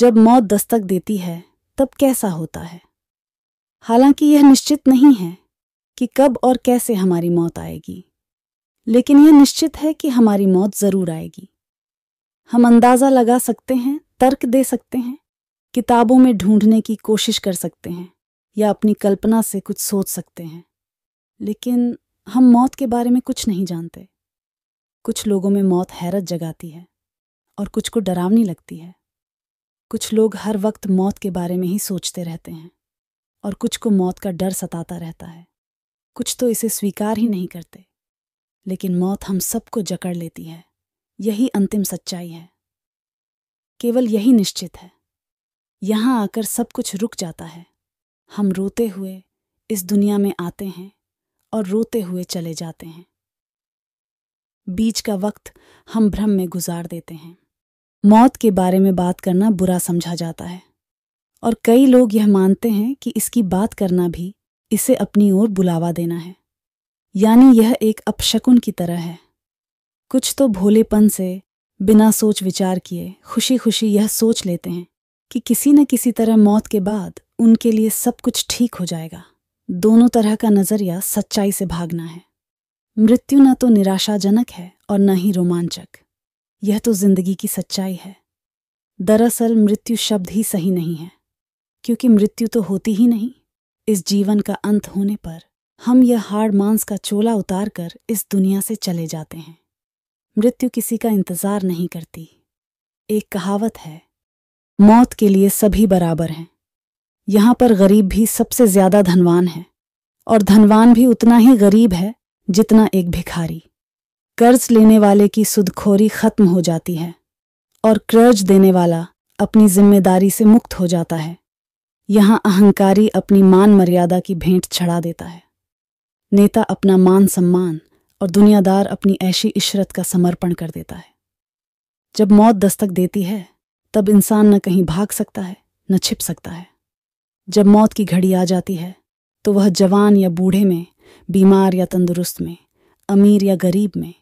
जब मौत दस्तक देती है तब कैसा होता है हालांकि यह निश्चित नहीं है कि कब और कैसे हमारी मौत आएगी लेकिन यह निश्चित है कि हमारी मौत जरूर आएगी हम अंदाजा लगा सकते हैं तर्क दे सकते हैं किताबों में ढूंढने की कोशिश कर सकते हैं या अपनी कल्पना से कुछ सोच सकते हैं लेकिन हम मौत के बारे में कुछ नहीं जानते कुछ लोगों में मौत हैरत जगाती है और कुछ को डरावनी लगती है कुछ लोग हर वक्त मौत के बारे में ही सोचते रहते हैं और कुछ को मौत का डर सताता रहता है कुछ तो इसे स्वीकार ही नहीं करते लेकिन मौत हम सबको जकड़ लेती है यही अंतिम सच्चाई है केवल यही निश्चित है यहाँ आकर सब कुछ रुक जाता है हम रोते हुए इस दुनिया में आते हैं और रोते हुए चले जाते हैं बीच का वक्त हम भ्रम में गुजार देते हैं मौत के बारे में बात करना बुरा समझा जाता है और कई लोग यह मानते हैं कि इसकी बात करना भी इसे अपनी ओर बुलावा देना है यानी यह एक अपशकुन की तरह है कुछ तो भोलेपन से बिना सोच विचार किए खुशी खुशी यह सोच लेते हैं कि किसी न किसी तरह मौत के बाद उनके लिए सब कुछ ठीक हो जाएगा दोनों तरह का नज़रिया सच्चाई से भागना है मृत्यु न तो निराशाजनक है और न ही रोमांचक यह तो जिंदगी की सच्चाई है दरअसल मृत्यु शब्द ही सही नहीं है क्योंकि मृत्यु तो होती ही नहीं इस जीवन का अंत होने पर हम यह हार्ड मांस का चोला उतार कर इस दुनिया से चले जाते हैं मृत्यु किसी का इंतजार नहीं करती एक कहावत है मौत के लिए सभी बराबर हैं यहाँ पर गरीब भी सबसे ज्यादा धनवान है और धनवान भी उतना ही गरीब है जितना एक भिखारी कर्ज लेने वाले की सुदखोरी खत्म हो जाती है और कर्ज देने वाला अपनी जिम्मेदारी से मुक्त हो जाता है यहां अहंकारी अपनी मान मर्यादा की भेंट चढ़ा देता है नेता अपना मान सम्मान और दुनियादार अपनी ऐशी इशरत का समर्पण कर देता है जब मौत दस्तक देती है तब इंसान न कहीं भाग सकता है न छिप सकता है जब मौत की घड़ी आ जाती है तो वह जवान या बूढ़े में बीमार या तंदुरुस्त में अमीर या गरीब में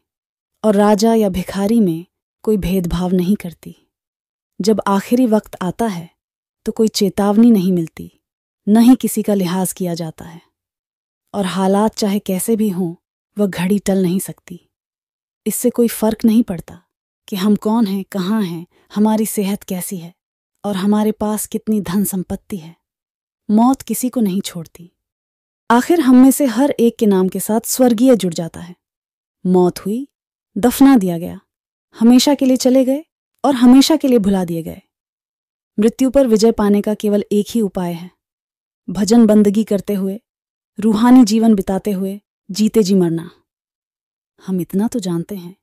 और राजा या भिखारी में कोई भेदभाव नहीं करती जब आखिरी वक्त आता है तो कोई चेतावनी नहीं मिलती न ही किसी का लिहाज किया जाता है और हालात चाहे कैसे भी हों वह घड़ी टल नहीं सकती इससे कोई फर्क नहीं पड़ता कि हम कौन हैं कहाँ हैं हमारी सेहत कैसी है और हमारे पास कितनी धन संपत्ति है मौत किसी को नहीं छोड़ती आखिर हम में से हर एक के नाम के साथ स्वर्गीय जुड़ जाता है मौत हुई दफना दिया गया हमेशा के लिए चले गए और हमेशा के लिए भुला दिए गए मृत्यु पर विजय पाने का केवल एक ही उपाय है भजन बंदगी करते हुए रूहानी जीवन बिताते हुए जीते जी मरना हम इतना तो जानते हैं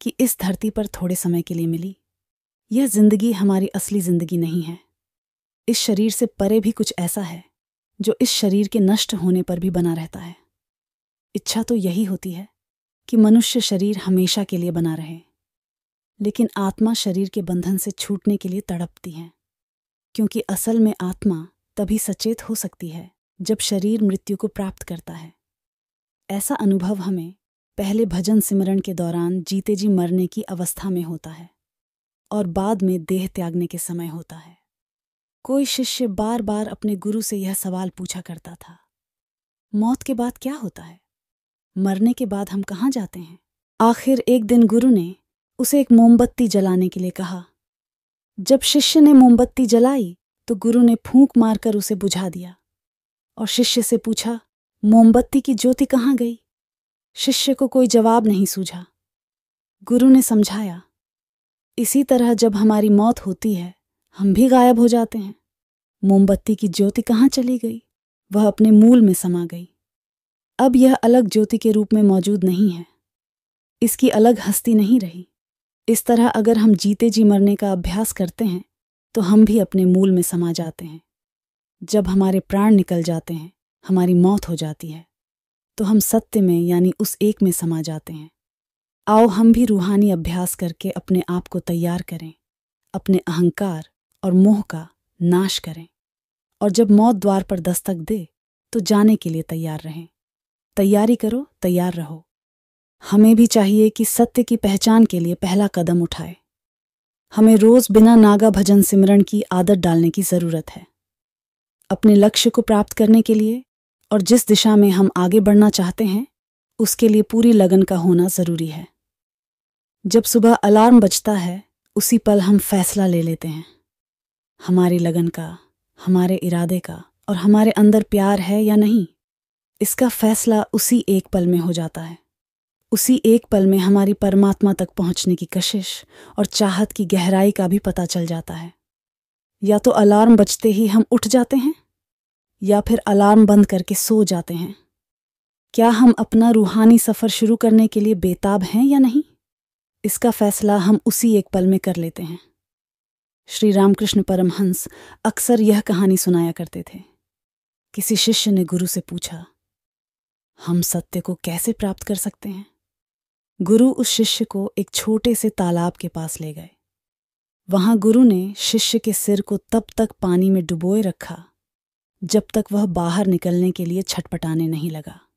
कि इस धरती पर थोड़े समय के लिए मिली यह जिंदगी हमारी असली जिंदगी नहीं है इस शरीर से परे भी कुछ ऐसा है जो इस शरीर के नष्ट होने पर भी बना रहता है इच्छा तो यही होती है कि मनुष्य शरीर हमेशा के लिए बना रहे लेकिन आत्मा शरीर के बंधन से छूटने के लिए तड़पती है क्योंकि असल में आत्मा तभी सचेत हो सकती है जब शरीर मृत्यु को प्राप्त करता है ऐसा अनुभव हमें पहले भजन सिमरण के दौरान जीते जी मरने की अवस्था में होता है और बाद में देह त्यागने के समय होता है कोई शिष्य बार बार अपने गुरु से यह सवाल पूछा करता था मौत के बाद क्या होता है मरने के बाद हम कहाँ जाते हैं आखिर एक दिन गुरु ने उसे एक मोमबत्ती जलाने के लिए कहा जब शिष्य ने मोमबत्ती जलाई तो गुरु ने फूंक मारकर उसे बुझा दिया और शिष्य से पूछा मोमबत्ती की ज्योति कहाँ गई शिष्य को कोई जवाब नहीं सूझा गुरु ने समझाया इसी तरह जब हमारी मौत होती है हम भी गायब हो जाते हैं मोमबत्ती की ज्योति कहाँ चली गई वह अपने मूल में समा गई अब यह अलग ज्योति के रूप में मौजूद नहीं है इसकी अलग हस्ती नहीं रही इस तरह अगर हम जीते जी मरने का अभ्यास करते हैं तो हम भी अपने मूल में समा जाते हैं जब हमारे प्राण निकल जाते हैं हमारी मौत हो जाती है तो हम सत्य में यानी उस एक में समा जाते हैं आओ हम भी रूहानी अभ्यास करके अपने आप को तैयार करें अपने अहंकार और मोह का नाश करें और जब मौत द्वार पर दस्तक दे तो जाने के लिए तैयार रहें तैयारी करो तैयार रहो हमें भी चाहिए कि सत्य की पहचान के लिए पहला कदम उठाए हमें रोज बिना नागा भजन सिमरण की आदत डालने की जरूरत है अपने लक्ष्य को प्राप्त करने के लिए और जिस दिशा में हम आगे बढ़ना चाहते हैं उसके लिए पूरी लगन का होना जरूरी है जब सुबह अलार्म बजता है उसी पल हम फैसला ले लेते हैं हमारी लगन का हमारे इरादे का और हमारे अंदर प्यार है या नहीं इसका फैसला उसी एक पल में हो जाता है उसी एक पल में हमारी परमात्मा तक पहुंचने की कशिश और चाहत की गहराई का भी पता चल जाता है या तो अलार्म बजते ही हम उठ जाते हैं या फिर अलार्म बंद करके सो जाते हैं क्या हम अपना रूहानी सफ़र शुरू करने के लिए बेताब हैं या नहीं इसका फैसला हम उसी एक पल में कर लेते हैं श्री रामकृष्ण परमहंस अक्सर यह कहानी सुनाया करते थे किसी शिष्य ने गुरु से पूछा हम सत्य को कैसे प्राप्त कर सकते हैं गुरु उस शिष्य को एक छोटे से तालाब के पास ले गए वहां गुरु ने शिष्य के सिर को तब तक पानी में डुबोए रखा जब तक वह बाहर निकलने के लिए छटपटाने नहीं लगा